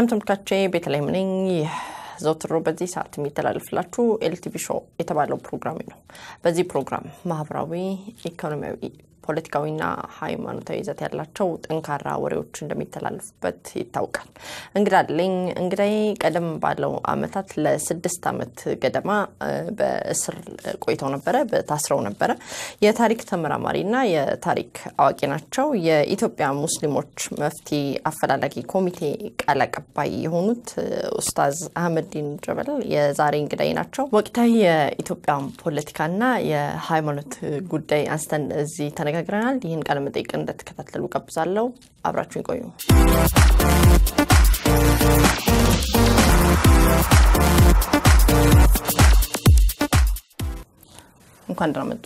ሰላም ተመልካቾቼ፣ ቤተላይ ነኝ። ይህ በዚህ ሰዓት የሚተላለፍላችሁ ኤልቲቪ ሾው የተባለው ፕሮግራሚ ነው። በዚህ ፕሮግራም ማህበራዊ፣ ኢኮኖሚያዊ ፖለቲካዊና ሃይማኖታዊ ይዘት ያላቸው ጠንካራ ወሬዎች እንደሚተላለፉበት ይታወቃል። እንግዳልኝ እንግዳይ ቀደም ባለው አመታት ለስድስት ዓመት ገደማ በእስር ቆይተው ነበረ፣ በታስረው ነበረ። የታሪክ ተመራማሪና የታሪክ አዋቂ ናቸው። የኢትዮጵያ ሙስሊሞች መፍትሄ አፈላላጊ ኮሚቴ ቃል አቀባይ የሆኑት ኡስታዝ አህመዲን ጀበል የዛሬ እንግዳይ ናቸው። ወቅታዊ የኢትዮጵያ ፖለቲካና የሃይማኖት ጉዳይ አንስተን እዚህ ተነጋ ይነግረናል። ይህን ቃለ መጠይቅ እንደተከታተሉ ቀብዛለው አብራችሁ ይቆዩ። እንኳን ደህና መጡ።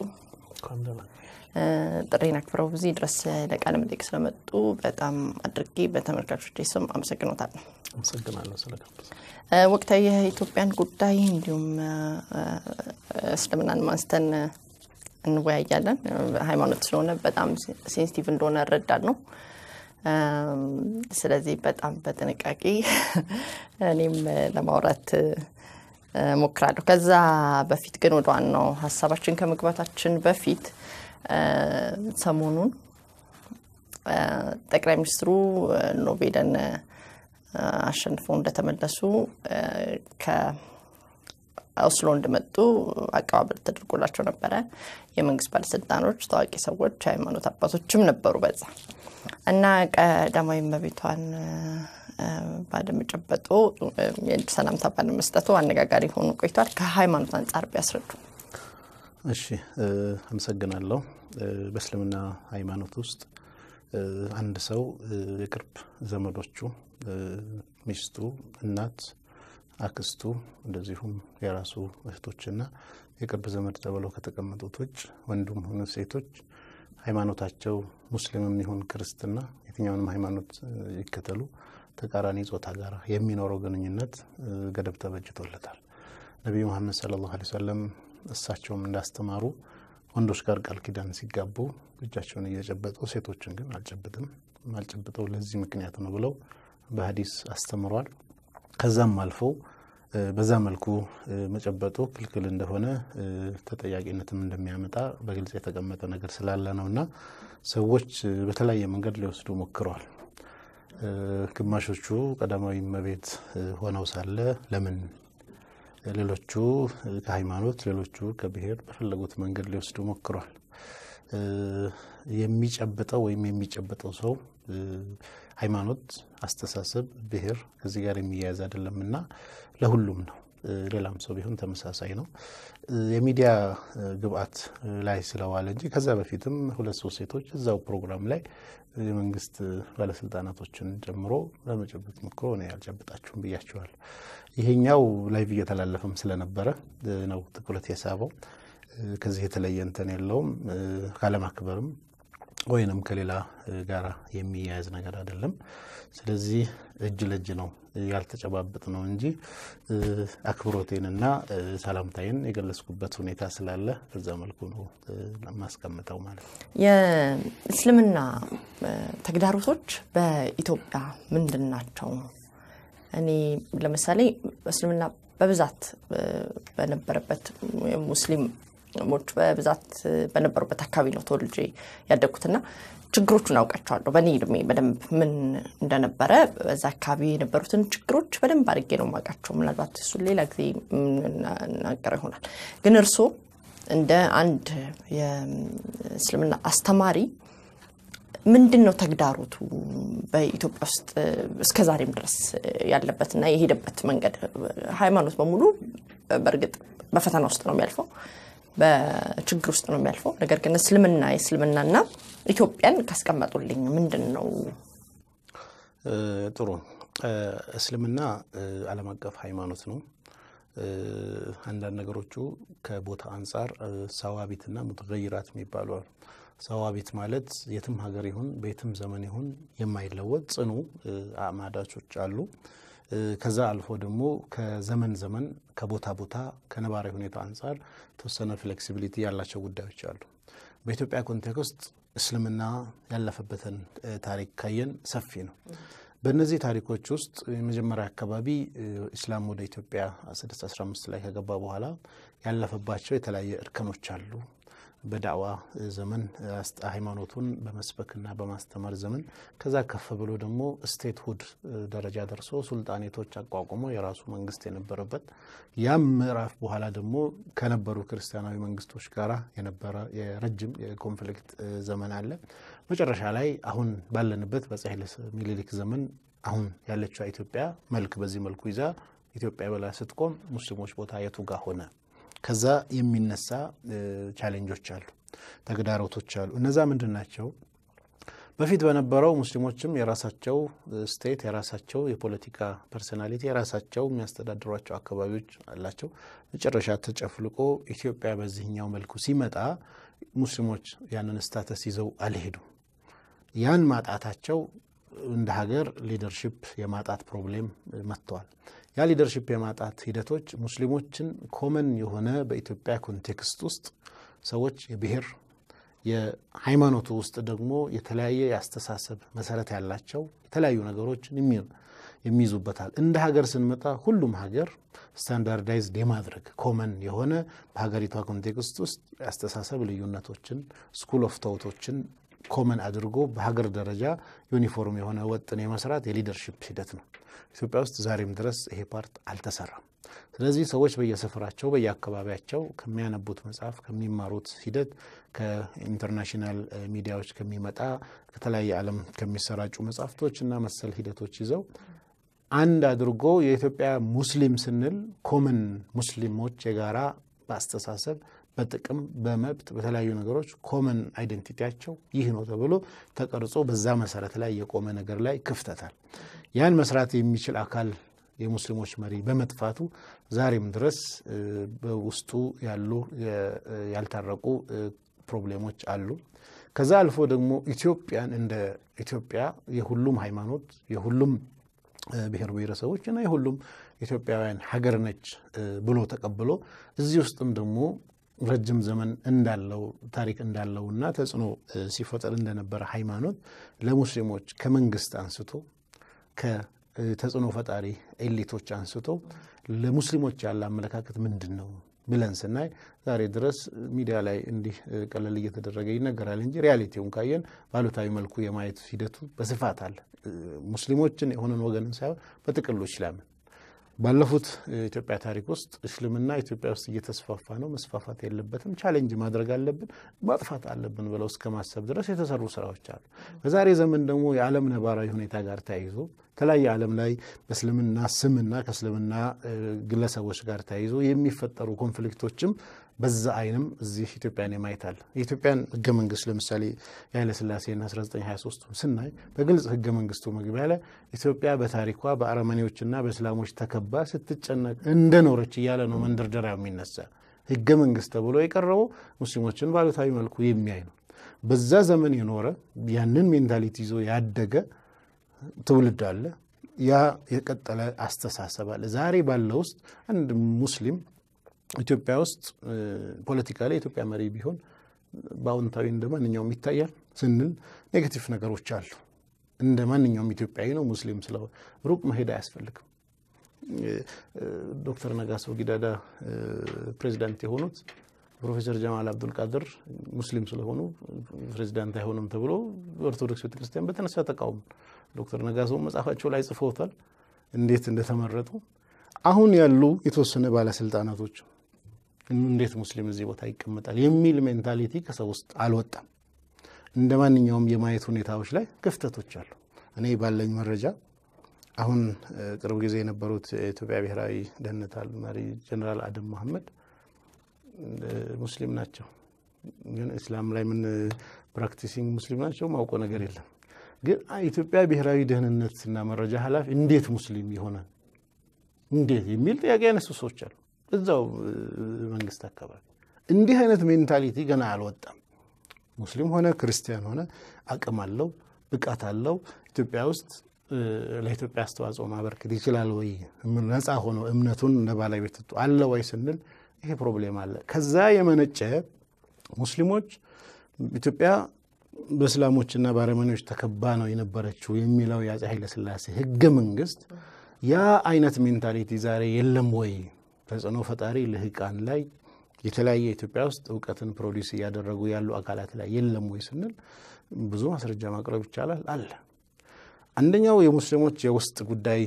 ጥሬን አክብረው እዚህ ድረስ ለቃለ መጠቅ ስለመጡ በጣም አድርጌ በተመልካቾች ስም አመሰግኖታል አመሰግናለሁ ወቅታዊ የኢትዮጵያን ጉዳይ እንዲሁም እስልምናን ማንስተን እንወያያለን። ሃይማኖት ስለሆነ በጣም ሴንሲቲቭ እንደሆነ እረዳለሁ። ነው። ስለዚህ በጣም በጥንቃቄ እኔም ለማውራት ሞክራለሁ። ከዛ በፊት ግን ወደ ዋናው ሀሳባችን ከመግባታችን በፊት ሰሞኑን ጠቅላይ ሚኒስትሩ ኖቤደን አሸንፈው እንደተመለሱ ኦስሎ እንደመጡ አቀባበል ተደርጎላቸው ነበረ። የመንግስት ባለስልጣኖች፣ ታዋቂ ሰዎች፣ ሃይማኖት አባቶችም ነበሩ በዛ እና ቀዳማዊ እመቤቷን ባለመጨበጡ የእጅ ሰላምታ ባለመስጠቱ አነጋጋሪ ሆኑ ቆይቷል። ከሃይማኖት አንጻር ቢያስረዱ። እሺ፣ አመሰግናለሁ። በእስልምና ሃይማኖት ውስጥ አንድ ሰው የቅርብ ዘመዶቹ፣ ሚስቱ፣ እናት አክስቱ እንደዚሁም የራሱ እህቶችና የቅርብ ዘመድ ተብለው ከተቀመጡት ውጭ ወንዱም ሆነ ሴቶች ሃይማኖታቸው ሙስሊምም ይሁን ክርስትና የትኛውንም ሃይማኖት ይከተሉ ተቃራኒ ጾታ ጋር የሚኖረው ግንኙነት ገደብ ተበጅቶለታል። ነቢዩ መሐመድ ሰለላሁ ዐለይሂ ወሰለም እሳቸውም እንዳስተማሩ ወንዶች ጋር ቃል ኪዳን ሲጋቡ እጃቸውን እየጨበጡ ሴቶችን ግን አልጨብጥም፣ አልጨብጠው ለዚህ ምክንያት ነው ብለው በሀዲስ አስተምሯል። ከዛም አልፎ በዛ መልኩ መጨበጡ ክልክል እንደሆነ ተጠያቂነትም እንደሚያመጣ በግልጽ የተቀመጠ ነገር ስላለ ነው እና ሰዎች በተለያየ መንገድ ሊወስዱ ሞክረዋል። ግማሾቹ ቀዳማዊ እመቤት ሆነው ሳለ ለምን ሌሎቹ ከሃይማኖት ሌሎቹ ከብሔር በፈለጉት መንገድ ሊወስዱ ሞክረዋል። የሚጨብጠው ወይም የሚጨብጠው ሰው ሃይማኖት፣ አስተሳሰብ፣ ብሔር ከዚህ ጋር የሚያያዝ አይደለም እና ለሁሉም ነው። ሌላም ሰው ቢሆን ተመሳሳይ ነው። የሚዲያ ግብአት ላይ ስለዋለ እንጂ ከዛ በፊትም ሁለት ሶስት ሴቶች እዛው ፕሮግራም ላይ የመንግስት ባለስልጣናቶችን ጨምሮ ለመጨበጥ ሞክሮ እኔ አልጨብጣችሁም ብያቸዋል። ይሄኛው ላይቭ እየተላለፈም ስለነበረ ነው ትኩረት የሳበው። ከዚህ የተለየ እንትን የለውም ካለማክበርም ወይንም ከሌላ ጋር የሚያያዝ ነገር አይደለም። ስለዚህ እጅ ለእጅ ነው ያልተጨባበጥ ነው እንጂ አክብሮቴንና ሰላምታዬን የገለጽኩበት ሁኔታ ስላለ በዛ መልኩ ነው ማስቀምጠው ማለት ነው። የእስልምና ተግዳሮቶች በኢትዮጵያ ምንድን ናቸው? እኔ ለምሳሌ እስልምና በብዛት በነበረበት ሙስሊም ሞች በብዛት በነበሩበት አካባቢ ነው ተወልጄ ያደግኩትና ችግሮቹን አውቃቸዋለሁ። በእኔ ድሜ በደንብ ምን እንደነበረ በዛ አካባቢ የነበሩትን ችግሮች በደንብ አድርጌ ነው ማውቃቸው ምናልባት እሱ ሌላ ጊዜ ምንናገረ ይሆናል። ግን እርስ እንደ አንድ የእስልምና አስተማሪ ምንድን ነው ተግዳሮቱ በኢትዮጵያ ውስጥ እስከ ዛሬም ድረስ ያለበትና የሄደበት መንገድ? ሃይማኖት በሙሉ በእርግጥ በፈተና ውስጥ ነው የሚያልፈው በችግር ውስጥ ነው የሚያልፈው። ነገር ግን እስልምና የእስልምናና ኢትዮጵያን ካስቀመጡልኝ ምንድን ነው? ጥሩ እስልምና አለም አቀፍ ሃይማኖት ነው። አንዳንድ ነገሮቹ ከቦታ አንጻር ሰዋቢትና ሙተገይራት የሚባሉ አሉ። ሰዋቢት ማለት የትም ሀገር ይሁን በየትም ዘመን ይሁን የማይለወጥ ጽኑ አማዳቾች አሉ። ከዛ አልፎ ደግሞ ከዘመን ዘመን ከቦታ ቦታ ከነባራዊ ሁኔታ አንጻር ተወሰነ ፍሌክሲቢሊቲ ያላቸው ጉዳዮች አሉ። በኢትዮጵያ ኮንቴክስት እስልምና ያለፈበትን ታሪክ ካየን ሰፊ ነው። በእነዚህ ታሪኮች ውስጥ የመጀመሪያ አካባቢ ኢስላም ወደ ኢትዮጵያ 615 ላይ ከገባ በኋላ ያለፈባቸው የተለያየ እርከኖች አሉ። በዳዕዋ ዘመን ሃይማኖቱን በመስበክና በማስተማር ዘመን ከዛ ከፍ ብሎ ደግሞ ስቴት ሁድ ደረጃ ደርሶ ሱልጣኔቶች አቋቁሞ የራሱ መንግስት የነበረበት ያም ምዕራፍ በኋላ ደግሞ ከነበሩ ክርስቲያናዊ መንግስቶች ጋር የነበረ የረጅም የኮንፍሊክት ዘመን አለ። መጨረሻ ላይ አሁን ባለንበት በአፄ ኃይለ ሚኒሊክ ዘመን አሁን ያለችው ኢትዮጵያ መልክ በዚህ መልኩ ይዛ ኢትዮጵያ በላ ስትቆም ሙስሊሞች ቦታ የቱጋ ሆነ ከዛ የሚነሳ ቻሌንጆች አሉ፣ ተግዳሮቶች አሉ። እነዛ ምንድን ናቸው? በፊት በነበረው ሙስሊሞችም የራሳቸው ስቴት የራሳቸው የፖለቲካ ፐርሶናሊቲ የራሳቸው የሚያስተዳድሯቸው አካባቢዎች አላቸው። መጨረሻ ተጨፍልቆ ኢትዮጵያ በዚህኛው መልኩ ሲመጣ ሙስሊሞች ያንን ስታተስ ይዘው አልሄዱም። ያን ማጣታቸው እንደ ሀገር ሊደርሽፕ የማጣት ፕሮብሌም መጥተዋል። ያ ሊደርሽፕ የማጣት ሂደቶች ሙስሊሞችን ኮመን የሆነ በኢትዮጵያ ኮንቴክስት ውስጥ ሰዎች የብሔር የሃይማኖቱ ውስጥ ደግሞ የተለያየ የአስተሳሰብ መሰረት ያላቸው የተለያዩ ነገሮችን የሚይዙበታል። እንደ ሀገር ስንመጣ ሁሉም ሀገር ስታንዳርዳይዝድ የማድረግ ኮመን የሆነ በሀገሪቷ ኮንቴክስት ውስጥ የአስተሳሰብ ልዩነቶችን ስኩል ኦፍ ተውቶችን ኮመን አድርጎ በሀገር ደረጃ ዩኒፎርም የሆነ ወጥን የመስራት የሊደርሽፕ ሂደት ነው። ኢትዮጵያ ውስጥ ዛሬም ድረስ ይሄ ፓርት አልተሰራም። ስለዚህ ሰዎች በየስፍራቸው በየአካባቢያቸው ከሚያነቡት መጽሐፍ፣ ከሚማሩት ሂደት፣ ከኢንተርናሽናል ሚዲያዎች ከሚመጣ ከተለያየ ዓለም ከሚሰራጩ መጽሐፍቶች እና መሰል ሂደቶች ይዘው አንድ አድርጎ የኢትዮጵያ ሙስሊም ስንል ኮመን ሙስሊሞች የጋራ በአስተሳሰብ በጥቅም በመብት በተለያዩ ነገሮች ኮመን አይደንቲቲያቸው ይህ ነው ተብሎ ተቀርጾ በዛ መሰረት ላይ የቆመ ነገር ላይ ክፍተታል። ያን መስራት የሚችል አካል የሙስሊሞች መሪ በመጥፋቱ ዛሬም ድረስ በውስጡ ያሉ ያልታረቁ ፕሮብሌሞች አሉ። ከዛ አልፎ ደግሞ ኢትዮጵያን እንደ ኢትዮጵያ የሁሉም ሃይማኖት የሁሉም ብሔር ብሔረሰቦች እና የሁሉም ኢትዮጵያውያን ሀገር ነች ብሎ ተቀብሎ እዚህ ውስጥም ደግሞ ረጅም ዘመን እንዳለው ታሪክ እንዳለው እና ተጽዕኖ ሲፈጠር እንደነበረ ሃይማኖት ለሙስሊሞች ከመንግስት አንስቶ ከተጽዕኖ ፈጣሪ ኤሊቶች አንስቶ ለሙስሊሞች ያለ አመለካከት ምንድን ነው ብለን ስናይ ዛሬ ድረስ ሚዲያ ላይ እንዲህ ቀለል እየተደረገ ይነገራል እንጂ ሪያሊቲውን ካየን ባሉታዊ መልኩ የማየት ሂደቱ በስፋት አለ። ሙስሊሞችን የሆነን ወገንን ሳይሆን በጥቅሉ ይችላምን ባለፉት ኢትዮጵያ ታሪክ ውስጥ እስልምና ኢትዮጵያ ውስጥ እየተስፋፋ ነው። መስፋፋት የለበትም፣ ቻሌንጅ ማድረግ አለብን፣ ማጥፋት አለብን ብለው እስከ ማሰብ ድረስ የተሰሩ ስራዎች አሉ። በዛሬ ዘመን ደግሞ የዓለም ነባራዊ ሁኔታ ጋር ተያይዞ የተለያየ ዓለም ላይ በእስልምና ስምና ከእስልምና ግለሰቦች ጋር ተያይዞ የሚፈጠሩ ኮንፍሊክቶችም በዛ አይንም እዚህ ኢትዮጵያን የማይታል አለ። የኢትዮጵያን ህገ መንግስት ለምሳሌ የኃይለስላሴና 1923 ስናይ በግልጽ ህገ መንግስቱ መግቢያ ላይ ኢትዮጵያ በታሪኳ በአረመኔዎችና በእስላሞች ተከባ ስትጨነቅ እንደኖረች እያለ ነው መንደርደሪያ የሚነሳ ህገ መንግስት ተብሎ የቀረበው ሙስሊሞችን ባሉታዊ መልኩ የሚያይ ነው። በዛ ዘመን የኖረ ያንን ሜንታሊቲ ይዞ ያደገ ትውልድ አለ። ያ የቀጠለ አስተሳሰብ አለ። ዛሬ ባለ ውስጥ አንድ ሙስሊም ኢትዮጵያ ውስጥ ፖለቲካ ላይ ኢትዮጵያ መሪ ቢሆን በአዎንታዊ እንደ ማንኛውም ይታያል ስንል ኔጋቲቭ ነገሮች አሉ። እንደ ማንኛውም ኢትዮጵያዊ ነው። ሙስሊም ስለ ሩቅ መሄድ አያስፈልግም። ዶክተር ነጋሶ ጊዳዳ ፕሬዚዳንት የሆኑት ፕሮፌሰር ጀማል አብዱልቃድር ሙስሊም ስለሆኑ ፕሬዚዳንት አይሆንም ተብሎ ኦርቶዶክስ ቤተክርስቲያን በተነሳ ተቃውሞ ዶክተር ነጋሶ መጽሐፋቸው ላይ ጽፎታል እንዴት እንደተመረጡ አሁን ያሉ የተወሰነ ባለስልጣናቶች እንዴት ሙስሊም እዚህ ቦታ ይቀመጣል የሚል ሜንታሊቲ ከሰው ውስጥ አልወጣም። እንደ ማንኛውም የማየት ሁኔታዎች ላይ ክፍተቶች አሉ። እኔ ባለኝ መረጃ አሁን ቅርብ ጊዜ የነበሩት የኢትዮጵያ ብሔራዊ ደህንነት መሪ ጀኔራል አደም መሐመድ ሙስሊም ናቸው፣ ግን እስላም ላይ ምን ፕራክቲሲንግ ሙስሊም ናቸው ማውቀው ነገር የለም። ግን ኢትዮጵያ ብሔራዊ ደህንነትና መረጃ ኃላፊ እንዴት ሙስሊም ይሆናል እንዴት የሚል ጥያቄ ያነሱ ሰዎች አሉ። እዛው መንግስት አካባቢ እንዲህ አይነት ሜንታሊቲ ገና አልወጣም። ሙስሊም ሆነ ክርስቲያን ሆነ አቅም አለው፣ ብቃት አለው፣ ኢትዮጵያ ውስጥ ለኢትዮጵያ አስተዋጽኦ ማበርከት ይችላል ወይ ነፃ ሆኖ እምነቱን እንደ ባለቤት አለ ወይ ስንል ይሄ ፕሮብሌም አለ። ከዛ የመነጨ ሙስሊሞች ኢትዮጵያ በእስላሞችና በአረመኔዎች ተከባ ነው የነበረችው የሚለው የአፄ ኃይለስላሴ ህገ መንግስት ያ አይነት ሜንታሊቲ ዛሬ የለም ወይ ተጽዕኖ ፈጣሪ ልህቃን ላይ የተለያየ ኢትዮጵያ ውስጥ እውቀትን ፕሮዲስ እያደረጉ ያሉ አካላት ላይ የለም ወይ ስንል ብዙ ማስረጃ ማቅረብ ይቻላል። አለ። አንደኛው የሙስሊሞች የውስጥ ጉዳይ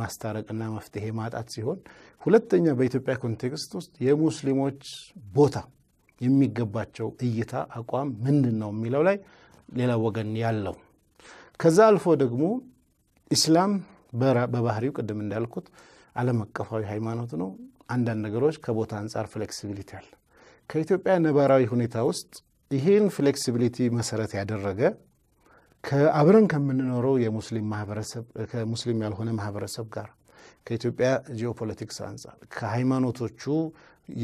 ማስታረቅና መፍትሄ ማጣት ሲሆን፣ ሁለተኛ በኢትዮጵያ ኮንቴክስት ውስጥ የሙስሊሞች ቦታ የሚገባቸው እይታ፣ አቋም ምንድን ነው የሚለው ላይ ሌላ ወገን ያለው ከዛ አልፎ ደግሞ ኢስላም በባህሪው ቅድም እንዳልኩት ዓለም አቀፋዊ ሃይማኖት ነው። አንዳንድ ነገሮች ከቦታ አንጻር ፍሌክሲቢሊቲ አለ። ከኢትዮጵያ ነባራዊ ሁኔታ ውስጥ ይህን ፍሌክሲቢሊቲ መሰረት ያደረገ ከአብረን ከምንኖረው የሙስሊም ማህበረሰብ ከሙስሊም ያልሆነ ማህበረሰብ ጋር ከኢትዮጵያ ጂኦፖለቲክስ አንጻር ከሃይማኖቶቹ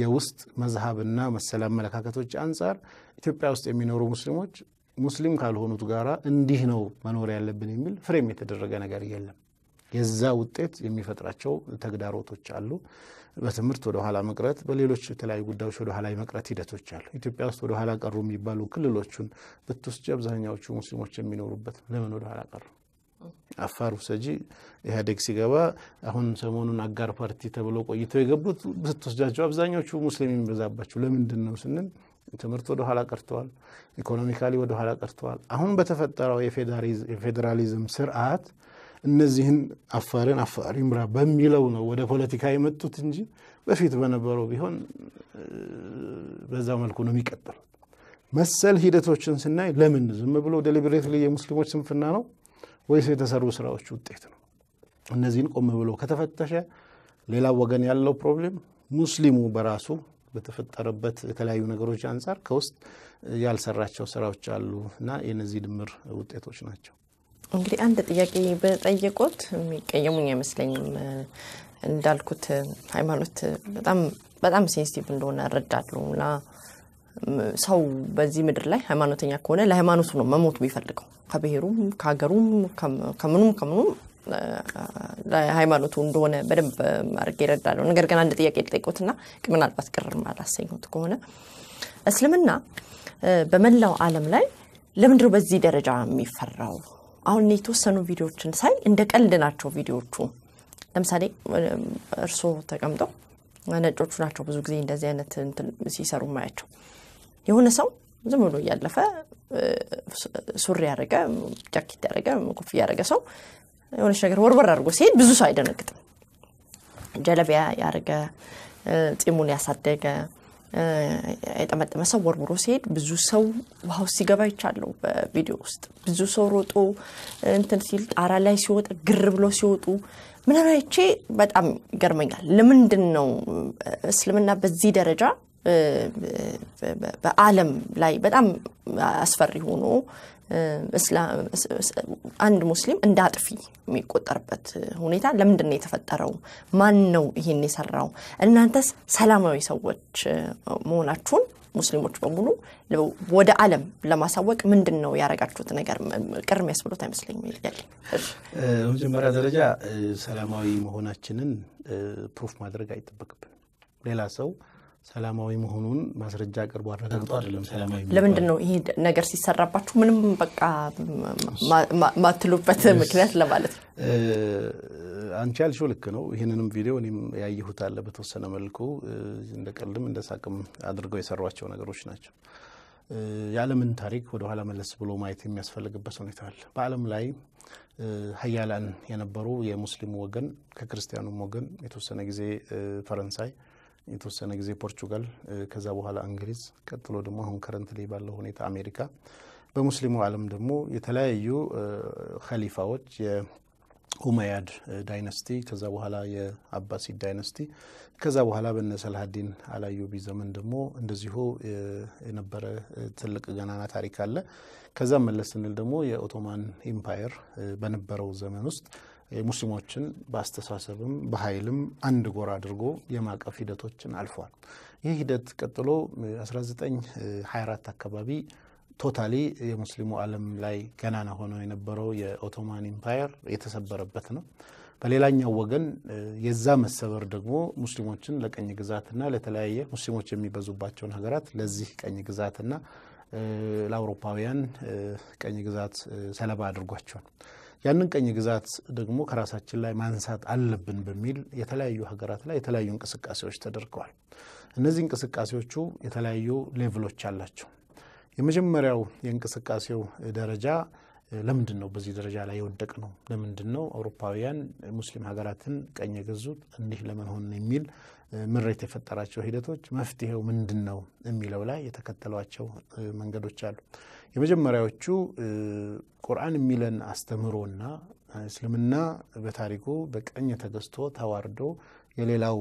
የውስጥ መዝሃብና መሰል አመለካከቶች አንጻር ኢትዮጵያ ውስጥ የሚኖሩ ሙስሊሞች ሙስሊም ካልሆኑት ጋራ እንዲህ ነው መኖር ያለብን የሚል ፍሬም የተደረገ ነገር የለም። የዛ ውጤት የሚፈጥራቸው ተግዳሮቶች አሉ። በትምህርት ወደኋላ መቅረት፣ በሌሎች የተለያዩ ጉዳዮች ወደኋላ የመቅረት ሂደቶች አሉ። ኢትዮጵያ ውስጥ ወደኋላ ቀሩ የሚባሉ ክልሎቹን ብትወስጂ አብዛኛዎቹ ሙስሊሞች የሚኖሩበት ለምን ወደኋላ ቀሩ? አፋር ውሰጂ። ኢህአዴግ ሲገባ አሁን ሰሞኑን አጋር ፓርቲ ተብለው ቆይተው የገቡት ብትወስጃቸው አብዛኛዎቹ ሙስሊም የሚበዛባቸው ለምንድን ነው ስንል ትምህርት ወደ ኋላ ቀርተዋል። ኢኮኖሚካሊ ወደ ኋላ ቀርተዋል። አሁን በተፈጠረው የፌዴራሊዝም ስርዓት እነዚህን አፋርን አፋር ይምራ በሚለው ነው ወደ ፖለቲካ የመጡት እንጂ በፊት በነበረው ቢሆን በዛ መልኩ ነው የሚቀጥሉት። መሰል ሂደቶችን ስናይ ለምን ዝም ብሎ ዴሊብሬትሊ የሙስሊሞች ስንፍና ነው ወይስ የተሰሩ ስራዎች ውጤት ነው? እነዚህን ቆም ብሎ ከተፈተሸ ሌላ ወገን ያለው ፕሮብሌም ሙስሊሙ በራሱ በተፈጠረበት የተለያዩ ነገሮች አንጻር ከውስጥ ያልሰራቸው ስራዎች አሉ እና የነዚህ ድምር ውጤቶች ናቸው። እንግዲህ አንድ ጥያቄ በጠየቁት የሚቀየሙኝ አይመስለኝም። እንዳልኩት ሃይማኖት በጣም በጣም ሴንሲቲቭ እንደሆነ እረዳለሁ እና ሰው በዚህ ምድር ላይ ሃይማኖተኛ ከሆነ ለሃይማኖቱ ነው መሞት የሚፈልገው ከብሔሩም ከሀገሩም ከምኑም ከምኑም ሃይማኖቱ እንደሆነ በደንብ አድርጌ እረዳለሁ። ነገር ግን አንድ ጥያቄ ልጠይቆትና ምናልባት ቅር አላሰኙት ከሆነ እስልምና በመላው ዓለም ላይ ለምንድነው በዚህ ደረጃ የሚፈራው አሁን የተወሰኑ ቪዲዮዎችን ሳይ እንደ ቀልድ ናቸው ቪዲዮዎቹ። ለምሳሌ እርሶ ተቀምጠው ነጮቹ ናቸው ብዙ ጊዜ እንደዚህ አይነት ሲሰሩ ማያቸው። የሆነ ሰው ዝም ብሎ እያለፈ ሱሪ ያደረገ ጃኬት ያደረገ ኮፍ ያደረገ ሰው የሆነች ነገር ወርወር አድርጎ ሲሄድ ብዙ ሰው አይደነግጥም። ጀለቢያ ያደረገ ጢሙን ያሳደገ የጠመጠመ ሰው ወርውሮ ሲሄድ ብዙ ሰው ውሃ ውስጥ ሲገባ ይቻለው። በቪዲዮ ውስጥ ብዙ ሰው ሮጦ እንትን ሲል ጣራ ላይ ሲወጣ ግር ብሎ ሲወጡ ምናምን አይቼ በጣም ይገርመኛል። ለምንድን ነው እስልምና በዚህ ደረጃ በአለም ላይ በጣም አስፈሪ ሆኖ አንድ ሙስሊም እንደ አጥፊ የሚቆጠርበት ሁኔታ ለምንድን ነው የተፈጠረው? ማን ነው ይህን የሰራው? እናንተስ ሰላማዊ ሰዎች መሆናችሁን ሙስሊሞች በሙሉ ወደ አለም ለማሳወቅ ምንድን ነው ያረጋችሁት ነገር ቅር የሚያስብሉት አይመስለኝም። በመጀመሪያ ደረጃ ሰላማዊ መሆናችንን ፕሩፍ ማድረግ አይጠበቅብን ሌላ ሰው ሰላማዊ መሆኑን ማስረጃ አቅርቦ አረጋግጦ አይደለም። ሰላማዊ ለምንድን ነው ይሄ ነገር ሲሰራባችሁ ምንም በቃ ማትሉበት ምክንያት ለማለት ነው? አንቺ ያልሽው ልክ ነው። ይህንንም ቪዲዮ እኔም ያየሁት አለ። በተወሰነ መልኩ እንደ ቀልድም እንደ ሳቅም አድርገው የሰሯቸው ነገሮች ናቸው። የዓለምን ታሪክ ወደኋላ መለስ ብሎ ማየት የሚያስፈልግበት ሁኔታ አለ። በአለም ላይ ሀያላን የነበሩ የሙስሊሙ ወገን ከክርስቲያኑም ወገን የተወሰነ ጊዜ ፈረንሳይ የተወሰነ ጊዜ ፖርቹጋል፣ ከዛ በኋላ እንግሊዝ፣ ቀጥሎ ደግሞ አሁን ከረንት ላይ ባለው ሁኔታ አሜሪካ፣ በሙስሊሙ ዓለም ደግሞ የተለያዩ ኸሊፋዎች የሁመያድ ዳይነስቲ ከዛ በኋላ የአባሲድ ዳይነስቲ ከዛ በኋላ በነ ሰልሀዲን አላዩቢ ዘመን ደግሞ እንደዚሁ የነበረ ትልቅ ገናና ታሪክ አለ። ከዛም መለስ ስንል ደግሞ የኦቶማን ኢምፓየር በነበረው ዘመን ውስጥ ሙስሊሞችን በአስተሳሰብም በኃይልም አንድ ጎራ አድርጎ የማቀፍ ሂደቶችን አልፏል። ይህ ሂደት ቀጥሎ 1924 አካባቢ ቶታሊ የሙስሊሙ ዓለም ላይ ገናና ሆኖ የነበረው የኦቶማን ኢምፓየር የተሰበረበት ነው። በሌላኛው ወገን የዛ መሰበር ደግሞ ሙስሊሞችን ለቀኝ ግዛትና ለተለያየ ሙስሊሞች የሚበዙባቸውን ሀገራት ለዚህ ቀኝ ግዛትና ለአውሮፓውያን ቀኝ ግዛት ሰለባ አድርጓቸዋል። ያንን ቀኝ ግዛት ደግሞ ከራሳችን ላይ ማንሳት አለብን በሚል የተለያዩ ሀገራት ላይ የተለያዩ እንቅስቃሴዎች ተደርገዋል። እነዚህ እንቅስቃሴዎቹ የተለያዩ ሌቭሎች አላቸው። የመጀመሪያው የእንቅስቃሴው ደረጃ ለምንድን ነው በዚህ ደረጃ ላይ የወደቅ ነው? ለምንድን ነው አውሮፓውያን ሙስሊም ሀገራትን ቀኝ የገዙት? እንዲህ ለምን ሆን የሚል ምሬት የፈጠራቸው ሂደቶች መፍትሄው ምንድን ነው የሚለው ላይ የተከተሏቸው መንገዶች አሉ። የመጀመሪያዎቹ ቁርአን የሚለን አስተምህሮና እስልምና በታሪኩ በቀኝ ተገዝቶ ተዋርዶ የሌላው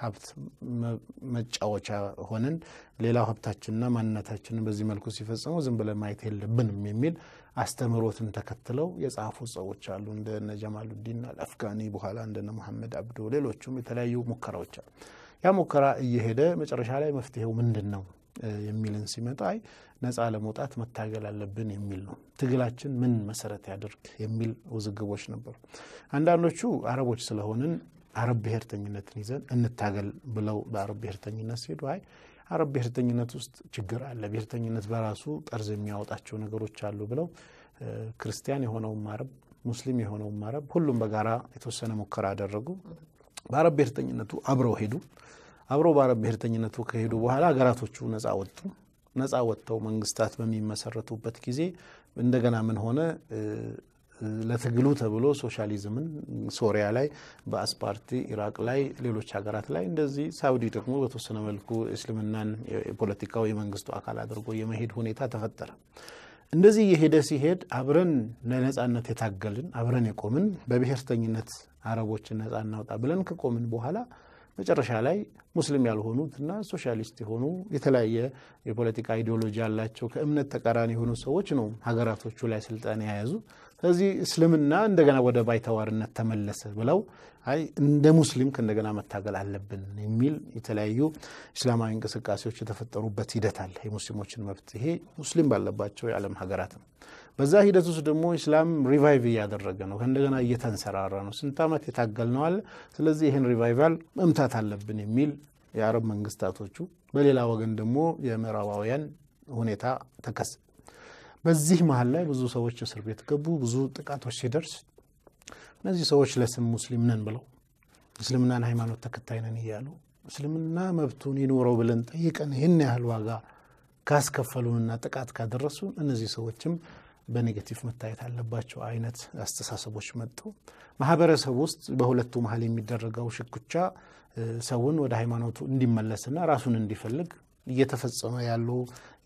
ሀብት መጫወቻ ሆነን ሌላው ሀብታችንና ማንነታችንን በዚህ መልኩ ሲፈጽሙ ዝም ብለን ማየት የለብንም የሚል አስተምህሮትን ተከትለው የጻፉ ሰዎች አሉ። እንደነ ጀማሉዲን አልአፍጋኒ በኋላ እንደነ መሐመድ አብዶ ሌሎቹም የተለያዩ ሙከራዎች አሉ። ያ ሙከራ እየሄደ መጨረሻ ላይ መፍትሄው ምንድን ነው የሚልን ሲመጣ አይ ነፃ ለመውጣት መታገል አለብን የሚል ነው። ትግላችን ምን መሰረት ያደርግ የሚል ውዝግቦች ነበሩ። አንዳንዶቹ አረቦች ስለሆንን አረብ ብሔርተኝነትን ይዘን እንታገል ብለው በአረብ ብሔርተኝነት ሲሄዱ አይ አረብ ብሔርተኝነት ውስጥ ችግር አለ፣ ብሔርተኝነት በራሱ ጠርዝ የሚያወጣቸው ነገሮች አሉ ብለው ክርስቲያን የሆነውም አረብ ሙስሊም የሆነውም አረብ ሁሉም በጋራ የተወሰነ ሙከራ አደረጉ። በአረብ ብሔርተኝነቱ አብረው ሄዱ። አብረው በአረብ ብሔርተኝነቱ ከሄዱ በኋላ ሀገራቶቹ ነጻ ወጡ። ነጻ ወጥተው መንግስታት በሚመሰረቱበት ጊዜ እንደገና ምን ሆነ? ለትግሉ ተብሎ ሶሻሊዝምን ሶሪያ ላይ በአስፓርቲ ኢራቅ ላይ ሌሎች ሀገራት ላይ እንደዚህ ሳውዲ ደግሞ በተወሰነ መልኩ እስልምናን የፖለቲካው የመንግስቱ አካል አድርጎ የመሄድ ሁኔታ ተፈጠረ። እንደዚህ የሄደ ሲሄድ አብረን ለነጻነት የታገልን አብረን የቆምን በብሔርተኝነት አረቦችን ነጻ እናውጣ ብለን ከቆምን በኋላ መጨረሻ ላይ ሙስሊም ያልሆኑት እና ሶሻሊስት የሆኑ የተለያየ የፖለቲካ አይዲዮሎጂ ያላቸው ከእምነት ተቃራኒ የሆኑ ሰዎች ነው ሀገራቶቹ ላይ ስልጣን የያዙ። ስለዚህ እስልምና እንደገና ወደ ባይተዋርነት ተመለሰ ብለው አይ እንደ ሙስሊም ከእንደገና መታገል አለብን የሚል የተለያዩ እስላማዊ እንቅስቃሴዎች የተፈጠሩበት ሂደት አለ። የሙስሊሞችን መብት ይሄ ሙስሊም ባለባቸው የዓለም ሀገራት ነው። በዛ ሂደት ውስጥ ደግሞ ኢስላም ሪቫይቭ እያደረገ ነው፣ ከእንደገና እየተንሰራራ ነው። ስንት ዓመት የታገል ስለዚህ ይህን ሪቫይቫል መምታት አለብን የሚል የአረብ መንግስታቶቹ፣ በሌላ ወገን ደግሞ የምዕራባውያን ሁኔታ ተከስ በዚህ መሀል ላይ ብዙ ሰዎች እስር ቤት ገቡ። ብዙ ጥቃቶች ሲደርስ እነዚህ ሰዎች ለስም ሙስሊም ነን ብለው እስልምናን ሃይማኖት ተከታይ ነን እያሉ እስልምና መብቱን ይኖረው ብለን ጠይቀን ይህን ያህል ዋጋ ካስከፈሉንና ጥቃት ካደረሱን እነዚህ ሰዎችም በኔጌቲቭ መታየት አለባቸው አይነት አስተሳሰቦች መጡ። ማህበረሰብ ውስጥ በሁለቱ መሀል የሚደረገው ሽኩቻ ሰውን ወደ ሃይማኖቱ እንዲመለስና ራሱን እንዲፈልግ እየተፈጸመ ያሉ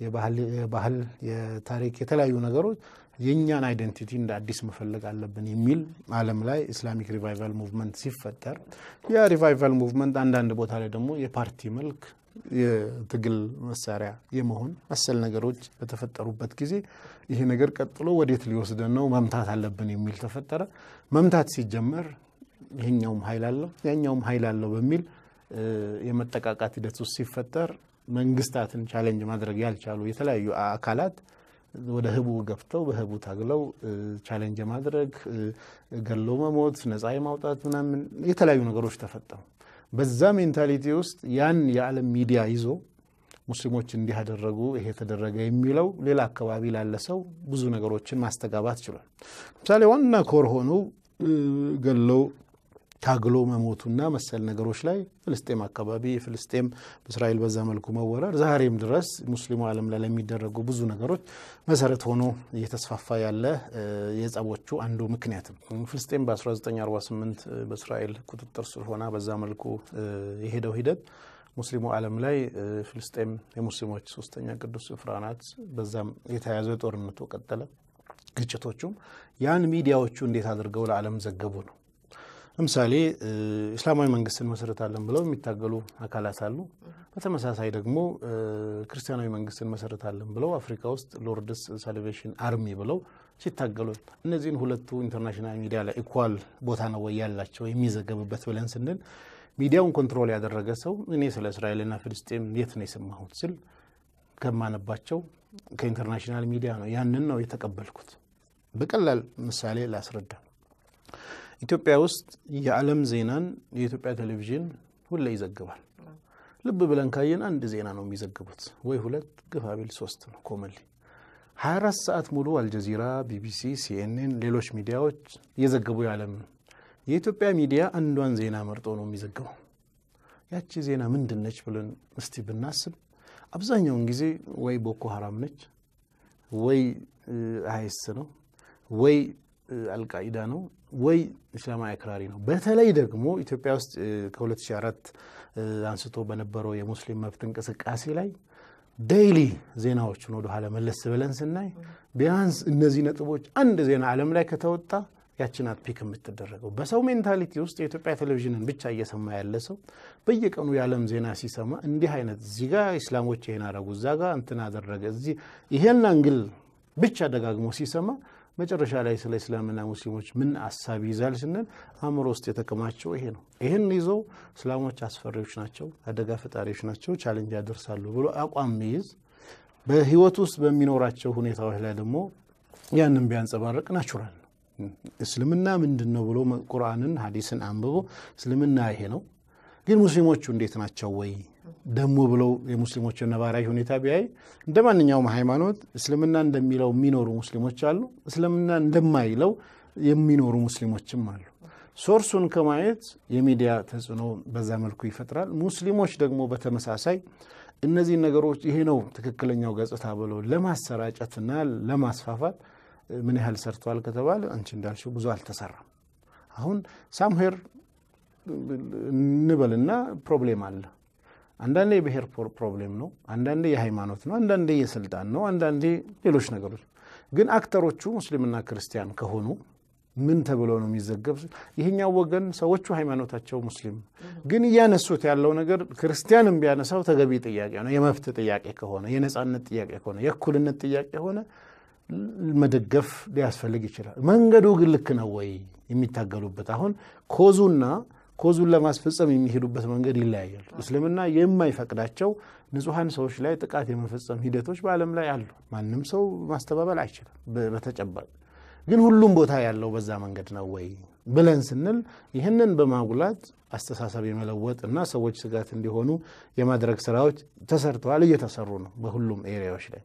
የባህል፣ የታሪክ የተለያዩ ነገሮች የእኛን አይደንቲቲ እንደ አዲስ መፈለግ አለብን የሚል ዓለም ላይ ኢስላሚክ ሪቫይቫል ሙቭመንት ሲፈጠር ያ ሪቫይቫል ሙቭመንት አንዳንድ ቦታ ላይ ደግሞ የፓርቲ መልክ የትግል መሳሪያ የመሆን መሰል ነገሮች በተፈጠሩበት ጊዜ ይሄ ነገር ቀጥሎ ወዴት ሊወስደን ነው፣ መምታት አለብን የሚል ተፈጠረ። መምታት ሲጀመር ይሄኛውም ኃይል አለው ያኛውም ኃይል አለው በሚል የመጠቃቃት ሂደት ውስጥ ሲፈጠር መንግስታትን ቻሌንጅ ማድረግ ያልቻሉ የተለያዩ አካላት ወደ ህቡ ገብተው በህቡ ታግለው ቻሌንጅ ማድረግ፣ ገሎ መሞት፣ ነፃ የማውጣት ምናምን የተለያዩ ነገሮች ተፈጠሩ። በዛ ሜንታሊቲ ውስጥ ያን የዓለም ሚዲያ ይዞ ሙስሊሞች እንዲህ ያደረጉ ይሄ ተደረገ የሚለው ሌላ አካባቢ ላለ ሰው ብዙ ነገሮችን ማስተጋባት ችሏል። ለምሳሌ ዋና ኮር ሆኖ ገለው ታግሎ መሞቱና መሰል ነገሮች ላይ ፍልስጤም አካባቢ ፍልስጤም በእስራኤል በዛ መልኩ መወረር ዛሬም ድረስ ሙስሊሙ ዓለም ላይ ለሚደረጉ ብዙ ነገሮች መሰረት ሆኖ እየተስፋፋ ያለ የጸቦቹ አንዱ ምክንያት ነው። ፍልስጤም በ1948 በእስራኤል ቁጥጥር ስር ሆና በዛ መልኩ የሄደው ሂደት ሙስሊሙ ዓለም ላይ ፍልስጤም የሙስሊሞች ሶስተኛ ቅዱስ ስፍራ ናት። በዛም የተያዘ ጦርነቱ ቀጠለ። ግጭቶቹም ያን ሚዲያዎቹ እንዴት አድርገው ለዓለም ዘገቡ ነው። ለምሳሌ እስላማዊ መንግስት እንመሰረታለን ብለው የሚታገሉ አካላት አሉ። በተመሳሳይ ደግሞ ክርስቲያናዊ መንግስት እንመሰረታለን ብለው አፍሪካ ውስጥ ሎርድስ ሳልቬሽን አርሚ ብለው ሲታገሉ እነዚህን ሁለቱ ኢንተርናሽናል ሚዲያ ላይ ኢኳል ቦታ ነው ወይ ያላቸው የሚዘገብበት ብለን ስንል ሚዲያውን ኮንትሮል ያደረገ ሰው እኔ ስለ እስራኤልና ፍልስጤም የት ነው የሰማሁት ስል ከማነባቸው ከኢንተርናሽናል ሚዲያ ነው። ያንን ነው የተቀበልኩት። በቀላል ምሳሌ ላስረዳ። ኢትዮጵያ ውስጥ የዓለም ዜናን የኢትዮጵያ ቴሌቪዥን ሁሌ ይዘግባል። ልብ ብለን ካየን አንድ ዜና ነው የሚዘግቡት፣ ወይ ሁለት ግፋ ሶስት ነው ኮመንሊ 24 ሰዓት ሙሉ አልጀዚራ፣ ቢቢሲ፣ ሲኤንኤን፣ ሌሎች ሚዲያዎች እየዘገቡ የዓለም ነው። የኢትዮጵያ ሚዲያ አንዷን ዜና መርጦ ነው የሚዘግበው። ያቺ ዜና ምንድን ነች ብለን እስቲ ብናስብ አብዛኛውን ጊዜ ወይ ቦኮ ሀራም ነች፣ ወይ አይስ ነው፣ ወይ አልቃኢዳ ነው፣ ወይ እስላማዊ አክራሪ ነው። በተለይ ደግሞ ኢትዮጵያ ውስጥ ከ2004 አንስቶ በነበረው የሙስሊም መብት እንቅስቃሴ ላይ ዴይሊ ዜናዎችን ወደኋላ መለስ ብለን ስናይ ቢያንስ እነዚህ ነጥቦች አንድ ዜና ዓለም ላይ ከተወጣ ያችን አትፒክ የምትደረገው በሰው ሜንታሊቲ ውስጥ የኢትዮጵያ ቴሌቪዥንን ብቻ እየሰማ ያለ ሰው በየቀኑ የዓለም ዜና ሲሰማ እንዲህ አይነት እዚህ ጋ እስላሞች ይሄን አረጉ፣ እዛ ጋ እንትን አደረገ፣ እዚህ ይሄን አንግል ብቻ ደጋግሞ ሲሰማ መጨረሻ ላይ ስለ እስላምና ሙስሊሞች ምን አሳብ ይዛል ስንል አእምሮ ውስጥ የተቀማቸው ይሄ ነው። ይህን ይዞ እስላሞች አስፈሪዎች ናቸው፣ አደጋ ፈጣሪዎች ናቸው፣ ቻለንጅ ያደርሳሉ ብሎ አቋም ይዝ በህይወት ውስጥ በሚኖራቸው ሁኔታዎች ላይ ደግሞ ያንን ቢያንጸባርቅ ናቹራል ነው። እስልምና ምንድን ነው ብሎ ቁርአንን ሀዲስን አንብቦ እስልምና ይሄ ነው ግን ሙስሊሞቹ እንዴት ናቸው ወይ ደሞ ብለው የሙስሊሞች ነባራዊ ሁኔታ ቢያይ እንደ ማንኛውም ሃይማኖት እስልምና እንደሚለው የሚኖሩ ሙስሊሞች አሉ። እስልምና እንደማይለው የሚኖሩ ሙስሊሞችም አሉ። ሶርሱን ከማየት የሚዲያ ተጽዕኖ በዛ መልኩ ይፈጥራል። ሙስሊሞች ደግሞ በተመሳሳይ እነዚህን ነገሮች ይሄ ነው ትክክለኛው ገጽታ ብሎ ለማሰራጨትና ለማስፋፋት ምን ያህል ሰርተዋል ከተባለ አንቺ እንዳልሽው ብዙ አልተሰራም። አሁን ሳምሄር እንበልና ፕሮብሌም አለ። አንዳንዴ የብሔር ፕሮብሌም ነው፣ አንዳንዴ የሃይማኖት ነው፣ አንዳንዴ የስልጣን ነው፣ አንዳንዴ ሌሎች ነገሮች። ግን አክተሮቹ ሙስሊምና ክርስቲያን ከሆኑ ምን ተብሎ ነው የሚዘገብ? ይሄኛው ወገን ሰዎቹ ሃይማኖታቸው ሙስሊም ግን እያነሱት ያለው ነገር ክርስቲያንም ቢያነሳው ተገቢ ጥያቄ ነው። የመብት ጥያቄ ከሆነ የነፃነት ጥያቄ ከሆነ የእኩልነት ጥያቄ ከሆነ መደገፍ ሊያስፈልግ ይችላል። መንገዱ ግን ልክ ነው ወይ የሚታገሉበት አሁን ኮዙና ኮዙን ለማስፈጸም የሚሄዱበት መንገድ ይለያያል። እስልምና የማይፈቅዳቸው ንጹሐን ሰዎች ላይ ጥቃት የመፈጸም ሂደቶች በዓለም ላይ አሉ። ማንም ሰው ማስተባበል አይችልም። በተጨባጭ ግን ሁሉም ቦታ ያለው በዛ መንገድ ነው ወይ ብለን ስንል ይህንን በማጉላት አስተሳሰብ የመለወጥ እና ሰዎች ስጋት እንዲሆኑ የማድረግ ስራዎች ተሰርተዋል፣ እየተሰሩ ነው በሁሉም ኤሪያዎች ላይ።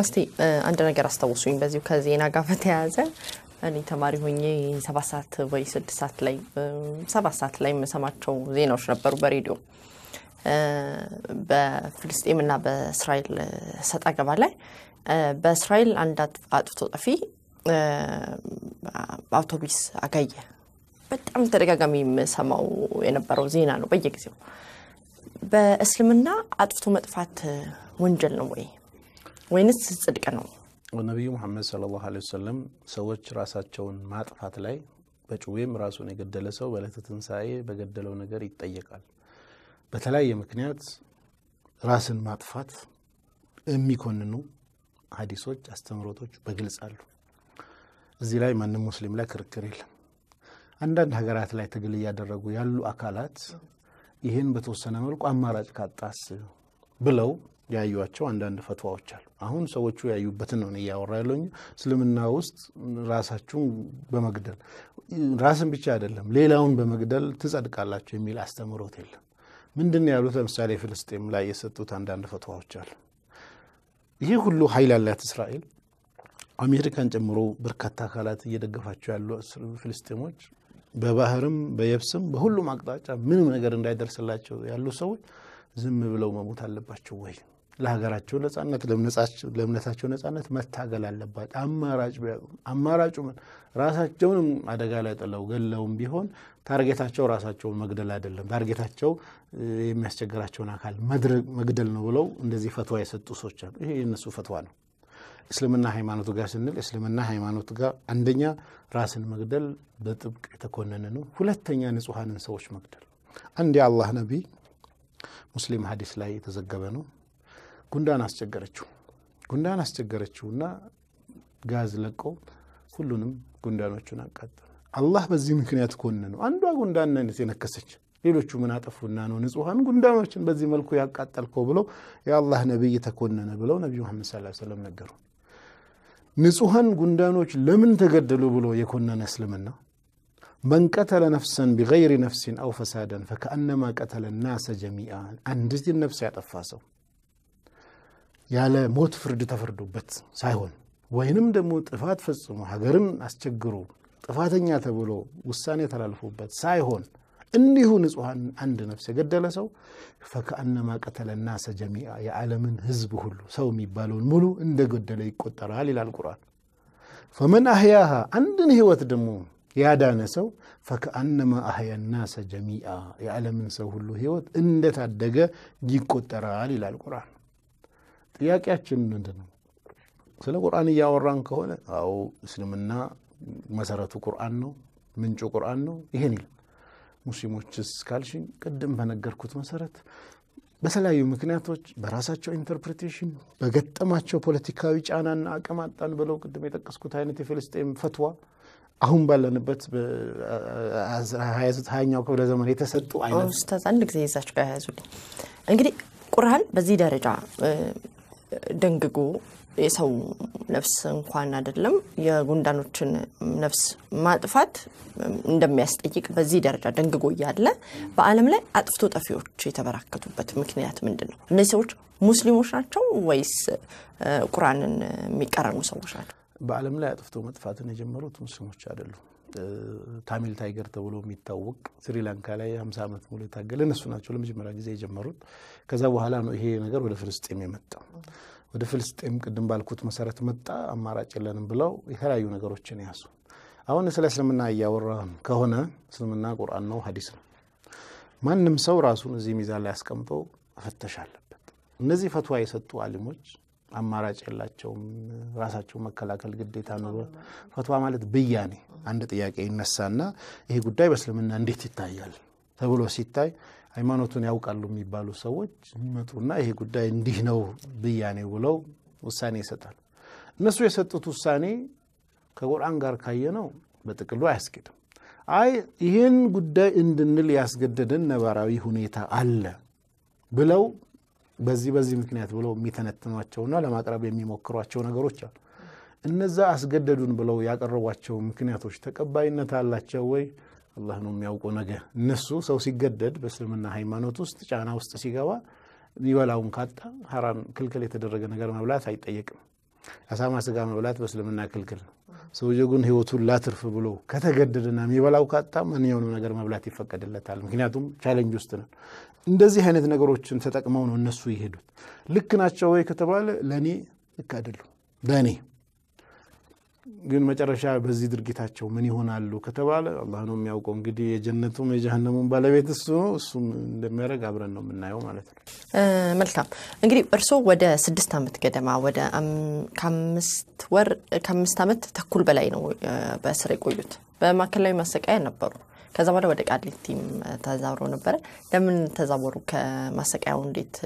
እስቲ አንድ ነገር አስታውሱኝ። በዚሁ ከዜና ጋር በተያያዘ እኔ ተማሪ ሆኜ ሰባት ሰዓት ወይ ስድስት ሰዓት ላይ ሰባት ሰዓት ላይ የምሰማቸው ዜናዎች ነበሩ በሬዲዮ ና በእስራኤል ሰጠገባ ላይ በእስራኤል አንድ አጥፍቶ ጠፊ አውቶቡስ አጋየ። በጣም ተደጋጋሚ የምሰማው የነበረው ዜና ነው በየጊዜው። በእስልምና አጥፍቶ መጥፋት ወንጀል ነው ወይ? ወይንስ ጽድቅ ነው? ነቢዩ ሙሐመድ ሰለላሁ ዐለይሂ ወሰለም ሰዎች ራሳቸውን ማጥፋት ላይ በጩቤም ራሱን የገደለ ሰው በዕለተ ትንሣኤ በገደለው ነገር ይጠየቃል። በተለያየ ምክንያት ራስን ማጥፋት የሚኮንኑ ሀዲሶች፣ አስተምህሮቶች በግልጽ አሉ። እዚህ ላይ ማንም ሙስሊም ላይ ክርክር የለም። አንዳንድ ሀገራት ላይ ትግል እያደረጉ ያሉ አካላት ይህን በተወሰነ መልኩ አማራጭ ካጣስ ብለው ያዩቸው አንዳንድ ፈትዋዎች አሉ። አሁን ሰዎቹ ያዩበትን ነው እያወራ ያለው። እስልምና ውስጥ ራሳችሁን በመግደል ራስን ብቻ አይደለም ሌላውን በመግደል ትጸድቃላችሁ የሚል አስተምህሮት የለም። ምንድን ያሉት? ለምሳሌ ፍልስጤም ላይ የሰጡት አንዳንድ ፈትዋዎች አሉ። ይህ ሁሉ ኃይል ያላት እስራኤል አሜሪካን ጨምሮ በርካታ አካላት እየደገፋቸው ያሉ ፍልስጤሞች በባህርም በየብስም በሁሉም አቅጣጫ ምንም ነገር እንዳይደርስላቸው ያሉ ሰዎች ዝም ብለው መሞት አለባቸው ወይ? ለሀገራቸው ነጻነት ለእምነታቸው ነጻነት መታገል አለባት አማራጭ ቢያጡም አማራጩ ምን ራሳቸውንም አደጋ ላይ ጥለው ገለውም ቢሆን ታርጌታቸው ራሳቸውን መግደል አይደለም፣ ታርጌታቸው የሚያስቸግራቸውን አካል መግደል ነው ብለው እንደዚህ ፈትዋ የሰጡ ሰዎች አሉ። ይሄ የእነሱ ፈትዋ ነው። እስልምና ሃይማኖቱ ጋር ስንል እስልምና ሃይማኖት ጋር አንደኛ ራስን መግደል በጥብቅ የተኮነነ ነው። ሁለተኛ ንጹሐንን ሰዎች መግደል አንድ የአላህ ነቢ ሙስሊም ሀዲስ ላይ የተዘገበ ነው ጉንዳን አስቸገረችው። ጉንዳን አስቸገረችው እና ጋዝ ለቆ ሁሉንም ጉንዳኖቹን አቃጠለ። አላህ በዚህ ምክንያት ኮነ ነው። አንዷ ጉንዳን አይነት የነከሰች ሌሎቹ ምን አጠፉና ነው ንጹሐን ጉንዳኖችን በዚህ መልኩ ያቃጠልከው ብለው የአላህ ነቢይ ተኮነነ ብለው ነቢ ሙሐመድ ሰለላሁ ዐለይሂ ወሰለም ነገሩ። ንጹሐን ጉንዳኖች ለምን ተገደሉ ብሎ የኮነነ እስልምና መን ቀተለ ነፍሰን ቢገይሪ ነፍሲን አው ፈሳደን ፈከአነማ ቀተለ ናሰ ጀሚአ አንድ ነፍስ ያጠፋ ሰው ያለ ሞት ፍርድ ተፈርዶበት ሳይሆን ወይንም ደግሞ ጥፋት ፈጽሞ ሀገርን አስቸግሮ ጥፋተኛ ተብሎ ውሳኔ ተላልፎበት ሳይሆን እንዲሁ ንጹሐን አንድ ነፍስ የገደለ ሰው ፈከአነማ ቀተለ ናሰ ጀሚአ የዓለምን ህዝብ ሁሉ ሰው የሚባለውን ሙሉ ገደለ ይቆጠራል ይላል ቁርአን። ፈመን አህያሃ አንድን ህይወት ደግሞ ያዳነ ሰው ፈከአነማ አህያ ናሰ ጀሚአ የዓለምን ሰው ሁሉ ህይወት እንደታደገ ይቆጠራል ይላል ቁርአን። ጥያቄያችን ምንድን ነው? ስለ ቁርአን እያወራን ከሆነ አዎ እስልምና መሰረቱ ቁርአን ነው፣ ምንጩ ቁርአን ነው። ይሄን ይል ሙስሊሞችስ ካልሽኝ ቅድም በነገርኩት መሰረት በተለያዩ ምክንያቶች በራሳቸው ኢንተርፕሬቴሽን በገጠማቸው ፖለቲካዊ ጫናና አቅም አጣን ብለው ቅድም የጠቀስኩት አይነት የፍልስጤም ፈትዋ አሁን ባለንበት ሀያኛው ክፍለ ዘመን የተሰጡ አይነት አንድ ጊዜ ይዛችሁ ጋር ያዙልኝ እንግዲህ ቁርአን በዚህ ደረጃ ደንግጎ የሰው ነፍስ እንኳን አይደለም የጉንዳኖችን ነፍስ ማጥፋት እንደሚያስጠይቅ በዚህ ደረጃ ደንግጎ እያለ በአለም ላይ አጥፍቶ ጠፊዎች የተበራከቱበት ምክንያት ምንድን ነው? እነዚህ ሰዎች ሙስሊሞች ናቸው ወይስ ቁራንን የሚቀረኑ ሰዎች ናቸው? በአለም ላይ አጥፍቶ መጥፋትን የጀመሩት ሙስሊሞች አይደሉም። ታሚል ታይገር ተብሎ የሚታወቅ ስሪላንካ ላይ ሀምሳ ዓመት ሙሉ የታገለ እነሱ ናቸው ለመጀመሪያ ጊዜ የጀመሩት። ከዛ በኋላ ነው ይሄ ነገር ወደ ፍልስጤም የመጣው። ወደ ፍልስጤም ቅድም ባልኩት መሰረት መጣ። አማራጭ የለንም ብለው የተለያዩ ነገሮችን ያዙ። አሁን ስለ እስልምና እያወራ ከሆነ እስልምና ቁርአን ነው፣ ሀዲስ ነው። ማንም ሰው ራሱን እዚህ ሚዛን ላይ አስቀምጦ መፈተሽ አለበት። እነዚህ ፈትዋ የሰጡ አሊሞች አማራጭ የላቸውም። ራሳቸው መከላከል ግዴታ ነው። ፈትዋ ማለት ብያኔ፣ አንድ ጥያቄ ይነሳና ይሄ ጉዳይ በእስልምና እንዴት ይታያል ተብሎ ሲታይ ሃይማኖቱን ያውቃሉ የሚባሉ ሰዎች ይመጡና ይሄ ጉዳይ እንዲህ ነው ብያኔ ብለው ውሳኔ ይሰጣል። እነሱ የሰጡት ውሳኔ ከቁርአን ጋር ካየነው በጥቅሉ አያስኬድም። አይ ይህን ጉዳይ እንድንል ያስገደደን ነባራዊ ሁኔታ አለ ብለው በዚህ በዚህ ምክንያት ብለው የሚተነትኗቸውና ለማቅረብ የሚሞክሯቸው ነገሮች አሉ። እነዛ አስገደዱን ብለው ያቀረቧቸው ምክንያቶች ተቀባይነት አላቸው ወይ? አላህ ነው የሚያውቀው። ነገ እነሱ ሰው ሲገደድ በእስልምና ሃይማኖት ውስጥ ጫና ውስጥ ሲገባ ይበላውን ካጣ ሐራም ክልክል የተደረገ ነገር መብላት አይጠየቅም። አሳማ ስጋ መብላት በእስልምና ክልክል ነው። ሰውዬው ግን ህይወቱን ላትርፍ ብሎ ከተገደደና የሚበላው ካጣ ማንኛውንም ነገር መብላት ይፈቀድለታል። ምክንያቱም ቻሌንጅ ውስጥ ነን። እንደዚህ አይነት ነገሮችን ተጠቅመው ነው እነሱ የሄዱት። ልክ ናቸው ወይ ከተባለ ለእኔ ልክ አይደሉም። በእኔ ግን መጨረሻ በዚህ ድርጊታቸው ምን ይሆናሉ ከተባለ አላህ ነው የሚያውቀው። እንግዲህ የጀነቱም የጀሃነሙም ባለቤት እሱ ነው። እሱም እንደሚያደርግ አብረን ነው የምናየው ማለት ነው። መልካም እንግዲህ እርስዎ ወደ ስድስት ዓመት ገደማ ወደ ከአምስት ወር ከአምስት ዓመት ተኩል በላይ ነው በእስር የቆዩት። በማዕከላዊ ማሰቃያ ነበሩ። ከዛ በኋላ ወደ ቃሊቲም ተዛውሮ ነበረ። ለምን ተዛወሩ? ከማሰቃያው እንዴት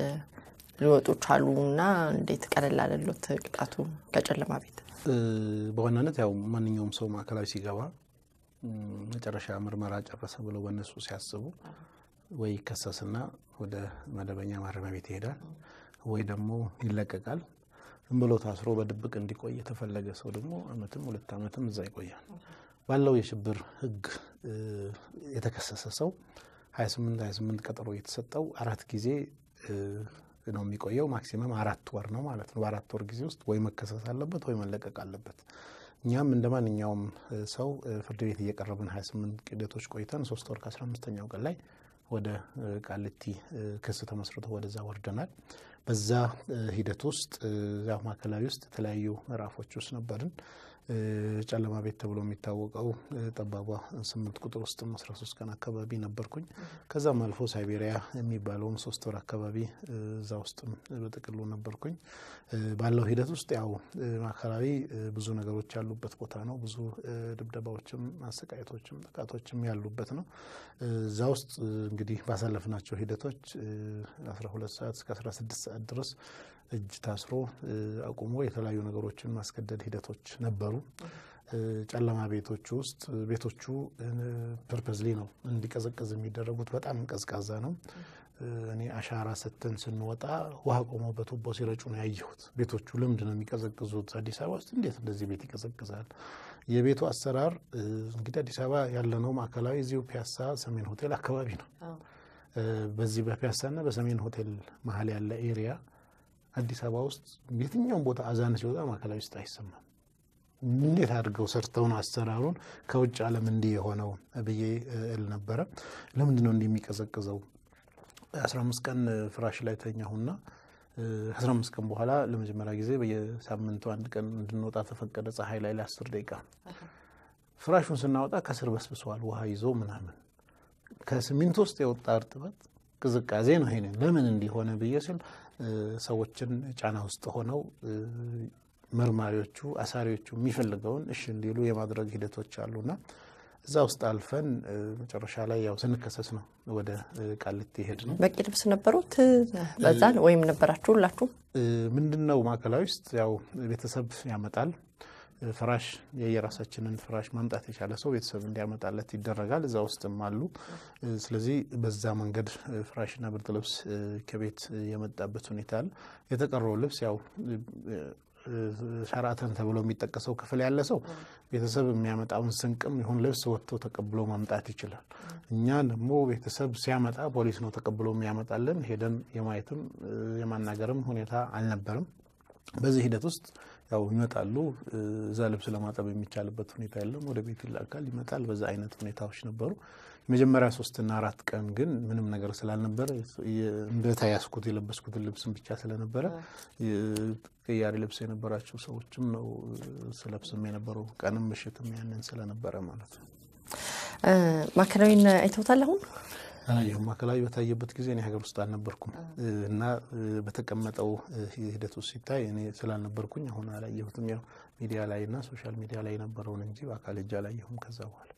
ሊወጡ ቻሉ? እና እንዴት ቀለል አለሎት ቅጣቱ ከጨለማ ቤት? በዋናነት ያው ማንኛውም ሰው ማዕከላዊ ሲገባ መጨረሻ ምርመራ ጨረሰ ብለው በእነሱ ሲያስቡ ወይ ይከሰስና ወደ መደበኛ ማረሚያ ቤት ይሄዳል ወይ ደግሞ ይለቀቃል ብሎ ታስሮ በድብቅ እንዲቆይ የተፈለገ ሰው ደግሞ አመትም ሁለት ዓመትም እዛ ይቆያል። ባለው የሽብር ህግ። የተከሰሰ ሰው 28 28 ቀጠሮ የተሰጠው አራት ጊዜ ነው የሚቆየው። ማክሲመም አራት ወር ነው ማለት ነው። በአራት ወር ጊዜ ውስጥ ወይ መከሰስ አለበት ወይ መለቀቅ አለበት። እኛም እንደ ማንኛውም ሰው ፍርድ ቤት እየቀረብን 28 ቅደቶች ቆይተን ሶስት ወር ከ15ኛው ቀን ላይ ወደ ቃሊቲ ክስ ተመስርቶ ወደዛ ወርደናል። በዛ ሂደት ውስጥ ያው ማዕከላዊ ውስጥ የተለያዩ ምዕራፎች ውስጥ ነበርን። ጨለማ ቤት ተብሎ የሚታወቀው ጠባቧ ስምንት ቁጥር ውስጥም አስራ ሶስት ቀን አካባቢ ነበርኩኝ። ከዛም አልፎ ሳይቤሪያ የሚባለውም ሶስት ወር አካባቢ እዛ ውስጥም በጥቅሉ ነበርኩኝ። ባለው ሂደት ውስጥ ያው ማዕከላዊ ብዙ ነገሮች ያሉበት ቦታ ነው። ብዙ ድብደባዎችም፣ አሰቃየቶችም፣ ጥቃቶችም ያሉበት ነው። እዛ ውስጥ እንግዲህ ባሳለፍናቸው ሂደቶች አስራ ሁለት ሰዓት እስከ አስራ ስድስት ሰዓት ድረስ እጅ ታስሮ አቁሞ የተለያዩ ነገሮችን ማስገደድ ሂደቶች ነበሩ። ጨለማ ቤቶች ውስጥ ቤቶቹ ፐርፐዝሊ ነው እንዲቀዘቅዝ የሚደረጉት። በጣም ቀዝቃዛ ነው። እኔ አሻራ ስትን ስንወጣ ውሃ ቆሞ በቱቦ ሲረጩ ነው ያየሁት። ቤቶቹ ልምድ ነው የሚቀዘቅዙት። አዲስ አበባ ውስጥ እንዴት እንደዚህ ቤት ይቀዘቅዛል? የቤቱ አሰራር እንግዲህ አዲስ አበባ ያለነው ማዕከላዊ እዚሁ ፒያሳ ሰሜን ሆቴል አካባቢ ነው። በዚህ በፒያሳና በሰሜን ሆቴል መሀል ያለ ኤሪያ አዲስ አበባ ውስጥ የትኛውም ቦታ አዛን ሲወጣ ማዕከላዊ ውስጥ አይሰማም። እንዴት አድርገው ሰርተውን አሰራሩን ከውጭ ዓለም እንዲህ የሆነው ብዬ እል ነበረ። ለምንድን ነው እንዲህ የሚቀዘቅዘው? አስራ አምስት ቀን ፍራሽ ላይ ተኛሁና አስራ አምስት ቀን በኋላ ለመጀመሪያ ጊዜ በየሳምንቱ አንድ ቀን እንድንወጣ ተፈቀደ። ፀሐይ ላይ ለአስር ደቂቃ ፍራሹን ስናወጣ ከስር በስብሰዋል ውሃ ይዞ ምናምን ከስሚንት ውስጥ የወጣ እርጥበት ቅዝቃዜ ነው። ይሄንን ለምን እንዲሆነ ብዬ ስል ሰዎችን ጫና ውስጥ ሆነው መርማሪዎቹ፣ አሳሪዎቹ የሚፈልገውን እሽ እንዲሉ የማድረግ ሂደቶች አሉና እዛ ውስጥ አልፈን መጨረሻ ላይ ያው ስንከሰስ ነው ወደ ቃሊቲ ሄድ ነው። በቂ ልብስ ነበሩት በዛን ወይም ነበራችሁ ሁላችሁ? ምንድን ነው ማዕከላዊ ውስጥ ያው ቤተሰብ ያመጣል ፍራሽ የየራሳችንን ፍራሽ ማምጣት የቻለ ሰው ቤተሰብ እንዲያመጣለት ይደረጋል። እዛ ውስጥም አሉ። ስለዚህ በዛ መንገድ ፍራሽና ብርድ ልብስ ከቤት የመጣበት ሁኔታ አለ። የተቀረው ልብስ ያው ሸራተን ተብሎ የሚጠቀሰው ክፍል ያለ ሰው ቤተሰብ የሚያመጣውን ስንቅም ይሁን ልብስ ወጥቶ ተቀብሎ ማምጣት ይችላል። እኛ ደግሞ ቤተሰብ ሲያመጣ ፖሊስ ነው ተቀብሎ የሚያመጣልን። ሄደን የማየትም የማናገርም ሁኔታ አልነበርም። በዚህ ሂደት ውስጥ ያው ይመጣሉ። እዛ ልብስ ለማጠብ የሚቻልበት ሁኔታ የለም። ወደ ቤት ይላካል፣ ይመጣል። በዛ አይነት ሁኔታዎች ነበሩ። የመጀመሪያ ሶስትና አራት ቀን ግን ምንም ነገር ስላልነበረ ያስኩት የለበስኩትን ልብስን ብቻ ስለነበረ ቅያሪ ልብስ የነበራቸው ሰዎችም ነው ስለብስም የነበረው ቀንም ምሽትም ያንን ስለነበረ ማለት ነው። ማዕከላዊን አይተውታል አሁን አላየሁም። ማዕከላዊ በታየበት ጊዜ እኔ ሀገር ውስጥ አልነበርኩም እና በተቀመጠው ሂደት ውስጥ ሲታይ እኔ ስላልነበርኩኝ አሁን አላየሁትም። ያው ሚዲያ ላይ እና ሶሻል ሚዲያ ላይ የነበረውን እንጂ በአካል እጅ አላየሁም ከዛ በኋላ